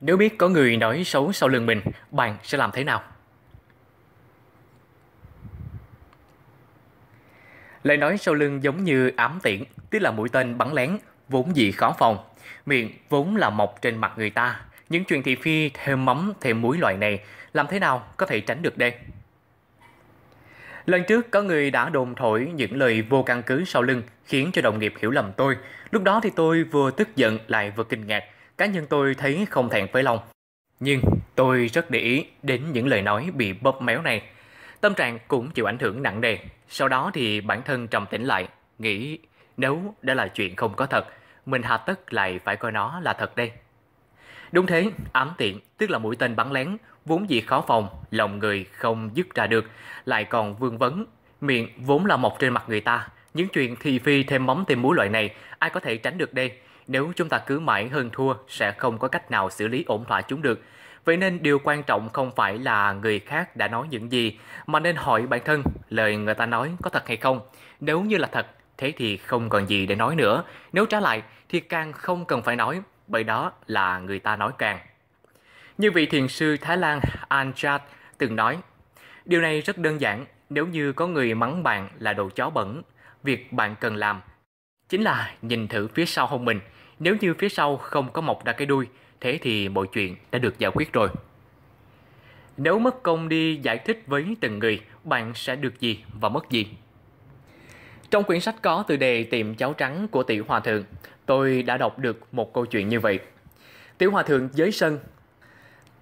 Nếu biết có người nói xấu sau lưng mình, bạn sẽ làm thế nào? Lời nói sau lưng giống như ám tiễn, tức là mũi tên bắn lén, vốn dị khó phòng. Miệng vốn là mọc trên mặt người ta. Những chuyện thị phi thêm mắm thêm muối loại này, làm thế nào có thể tránh được đây? Lần trước có người đã đồn thổi những lời vô căn cứ sau lưng khiến cho đồng nghiệp hiểu lầm tôi. Lúc đó thì tôi vừa tức giận lại vừa kinh ngạc cá nhân tôi thấy không thẹn với lòng. Nhưng tôi rất để ý đến những lời nói bị bóp méo này. Tâm trạng cũng chịu ảnh hưởng nặng nề. Sau đó thì bản thân trầm tĩnh lại, nghĩ nếu đã là chuyện không có thật, mình hà tất lại phải coi nó là thật đây. Đúng thế, ám tiện, tức là mũi tên bắn lén, vốn gì khó phòng, lòng người không dứt ra được, lại còn vương vấn. Miệng vốn là mọc trên mặt người ta, những chuyện thị phi thêm móng thêm muối loại này, ai có thể tránh được đây nếu chúng ta cứ mãi hơn thua sẽ không có cách nào xử lý ổn thỏa chúng được. Vậy nên điều quan trọng không phải là người khác đã nói những gì, mà nên hỏi bản thân lời người ta nói có thật hay không. Nếu như là thật, thế thì không còn gì để nói nữa. Nếu trả lại thì càng không cần phải nói, bởi đó là người ta nói càng. Như vị thiền sư Thái Lan Anjat từng nói, điều này rất đơn giản, nếu như có người mắng bạn là đồ chó bẩn, việc bạn cần làm chính là nhìn thử phía sau hông mình – nếu như phía sau không có mọc ra cái đuôi, thế thì mọi chuyện đã được giải quyết rồi. Nếu mất công đi giải thích với từng người, bạn sẽ được gì và mất gì? Trong quyển sách có từ đề tìm cháu trắng của Tiểu Hòa Thượng, tôi đã đọc được một câu chuyện như vậy. Tiểu Hòa Thượng Giới Sân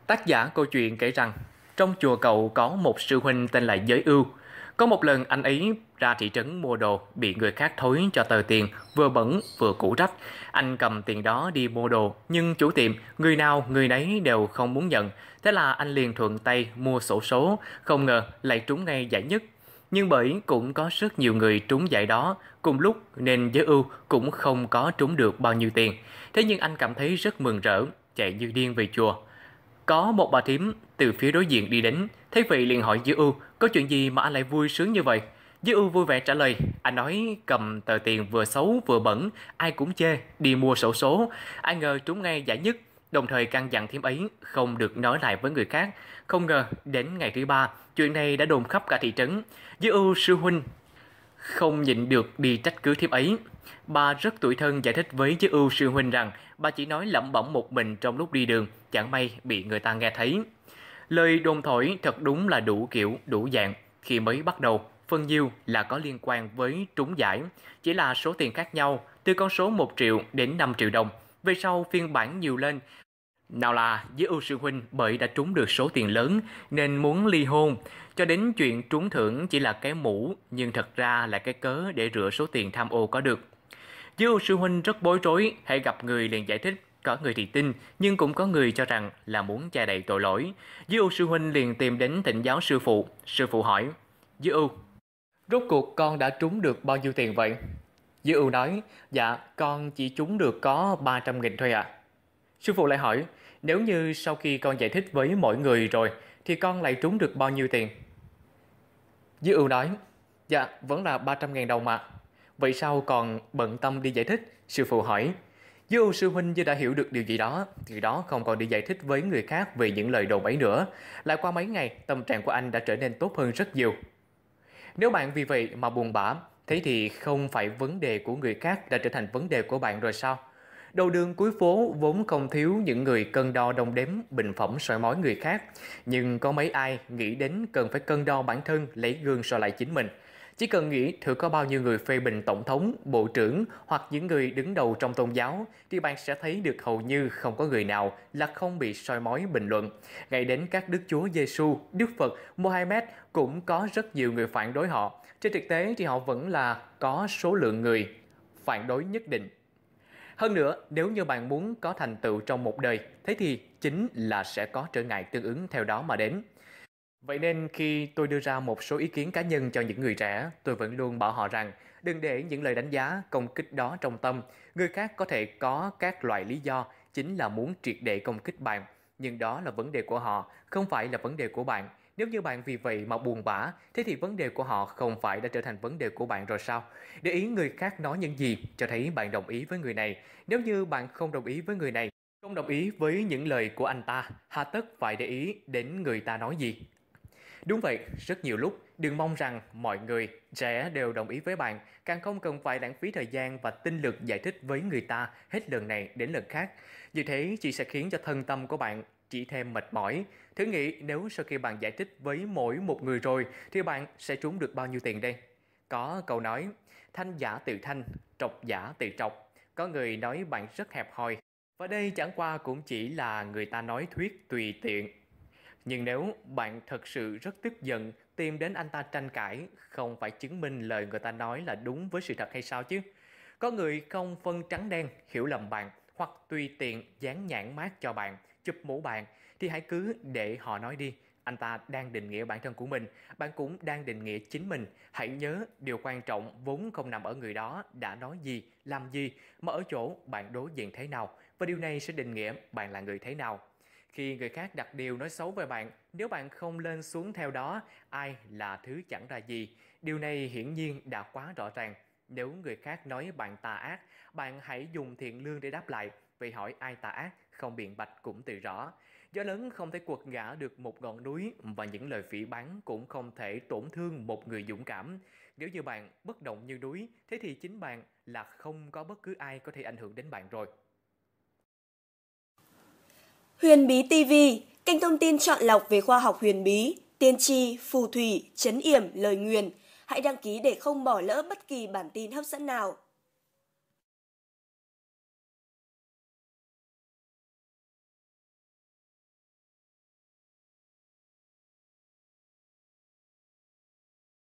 Tác giả câu chuyện kể rằng, trong chùa cậu có một sư huynh tên là Giới Ưu – có một lần anh ấy ra thị trấn mua đồ, bị người khác thối cho tờ tiền, vừa bẩn vừa cũ rách. Anh cầm tiền đó đi mua đồ, nhưng chủ tiệm, người nào người nấy đều không muốn nhận. Thế là anh liền thuận tay mua sổ số, không ngờ lại trúng ngay giải nhất. Nhưng bởi cũng có rất nhiều người trúng giải đó, cùng lúc nên giới ưu cũng không có trúng được bao nhiêu tiền. Thế nhưng anh cảm thấy rất mừng rỡ, chạy như điên về chùa. Có một bà thím từ phía đối diện đi đến, thấy vậy liền hỏi Dư ưu có chuyện gì mà anh lại vui sướng như vậy? Dư ưu vui vẻ trả lời, anh nói cầm tờ tiền vừa xấu vừa bẩn, ai cũng chê, đi mua sổ số. Ai ngờ trúng ngay giải nhất, đồng thời căn dặn thím ấy không được nói lại với người khác. Không ngờ, đến ngày thứ ba, chuyện này đã đồn khắp cả thị trấn. Dư ưu sư huynh không nhịn được đi trách cứ thiếp ấy. Bà rất tuổi thân giải thích với chứ ưu sư huynh rằng bà chỉ nói lẩm bẩm một mình trong lúc đi đường, chẳng may bị người ta nghe thấy. Lời đồn thổi thật đúng là đủ kiểu, đủ dạng. Khi mới bắt đầu, phân diêu là có liên quan với trúng giải, chỉ là số tiền khác nhau, từ con số 1 triệu đến 5 triệu đồng. Về sau phiên bản nhiều lên nào là với ưu sư huynh bởi đã trúng được số tiền lớn nên muốn ly hôn, cho đến chuyện trúng thưởng chỉ là cái mũ nhưng thật ra là cái cớ để rửa số tiền tham ô có được. Với ưu sư huynh rất bối rối, hãy gặp người liền giải thích có người thì tin, nhưng cũng có người cho rằng là muốn che đậy tội lỗi. Dư Âu sư huynh liền tìm đến thịnh giáo sư phụ. Sư phụ hỏi, Dư Âu, rốt cuộc con đã trúng được bao nhiêu tiền vậy? Dư Âu nói, dạ, con chỉ trúng được có 300 nghìn thôi ạ. À. Sư phụ lại hỏi, nếu như sau khi con giải thích với mọi người rồi, thì con lại trúng được bao nhiêu tiền? Dư ưu nói, dạ, vẫn là 300.000 đồng mà. Vậy sao còn bận tâm đi giải thích? Sư phụ hỏi, Dư ưu sư huynh như đã hiểu được điều gì đó, từ đó không còn đi giải thích với người khác về những lời đồn ấy nữa. Lại qua mấy ngày, tâm trạng của anh đã trở nên tốt hơn rất nhiều. Nếu bạn vì vậy mà buồn bã, thế thì không phải vấn đề của người khác đã trở thành vấn đề của bạn rồi sao? Đầu đường cuối phố vốn không thiếu những người cân đo đong đếm bình phẩm soi mói người khác, nhưng có mấy ai nghĩ đến cần phải cân đo bản thân lấy gương so lại chính mình. Chỉ cần nghĩ thử có bao nhiêu người phê bình tổng thống, bộ trưởng hoặc những người đứng đầu trong tôn giáo thì bạn sẽ thấy được hầu như không có người nào là không bị soi mói bình luận. Ngay đến các đức chúa Giêsu, Đức Phật, Mohammed cũng có rất nhiều người phản đối họ. Trên thực tế thì họ vẫn là có số lượng người phản đối nhất định hơn nữa, nếu như bạn muốn có thành tựu trong một đời, thế thì chính là sẽ có trở ngại tương ứng theo đó mà đến. Vậy nên khi tôi đưa ra một số ý kiến cá nhân cho những người trẻ, tôi vẫn luôn bảo họ rằng đừng để những lời đánh giá công kích đó trong tâm. Người khác có thể có các loại lý do chính là muốn triệt để công kích bạn, nhưng đó là vấn đề của họ, không phải là vấn đề của bạn. Nếu như bạn vì vậy mà buồn bã, thế thì vấn đề của họ không phải đã trở thành vấn đề của bạn rồi sao? Để ý người khác nói những gì cho thấy bạn đồng ý với người này. Nếu như bạn không đồng ý với người này, không đồng ý với những lời của anh ta, hà tất phải để ý đến người ta nói gì. Đúng vậy, rất nhiều lúc đừng mong rằng mọi người sẽ đều đồng ý với bạn, càng không cần phải lãng phí thời gian và tinh lực giải thích với người ta hết lần này đến lần khác. Như thế chỉ sẽ khiến cho thân tâm của bạn chỉ thêm mệt mỏi. Thử nghĩ nếu sau khi bạn giải thích với mỗi một người rồi thì bạn sẽ trúng được bao nhiêu tiền đây? Có câu nói, thanh giả tự thanh, trọc giả tự trọc. Có người nói bạn rất hẹp hòi. Và đây chẳng qua cũng chỉ là người ta nói thuyết tùy tiện. Nhưng nếu bạn thật sự rất tức giận, tìm đến anh ta tranh cãi, không phải chứng minh lời người ta nói là đúng với sự thật hay sao chứ? Có người không phân trắng đen, hiểu lầm bạn, hoặc tùy tiện dán nhãn mát cho bạn, chụp mũ bạn thì hãy cứ để họ nói đi. Anh ta đang định nghĩa bản thân của mình, bạn cũng đang định nghĩa chính mình. Hãy nhớ điều quan trọng vốn không nằm ở người đó đã nói gì, làm gì, mà ở chỗ bạn đối diện thế nào. Và điều này sẽ định nghĩa bạn là người thế nào. Khi người khác đặt điều nói xấu về bạn, nếu bạn không lên xuống theo đó, ai là thứ chẳng ra gì. Điều này hiển nhiên đã quá rõ ràng nếu người khác nói bạn tà ác, bạn hãy dùng thiện lương để đáp lại, vì hỏi ai tà ác, không biện bạch cũng tự rõ. Gió lớn không thể cuột ngã được một ngọn núi và những lời phỉ báng cũng không thể tổn thương một người dũng cảm. Nếu như bạn bất động như núi, thế thì chính bạn là không có bất cứ ai có thể ảnh hưởng đến bạn rồi. Huyền Bí TV, kênh thông tin chọn lọc về khoa học huyền bí, tiên tri, phù thủy, chấn yểm, lời nguyền – hãy đăng ký để không bỏ lỡ bất kỳ bản tin hấp dẫn nào.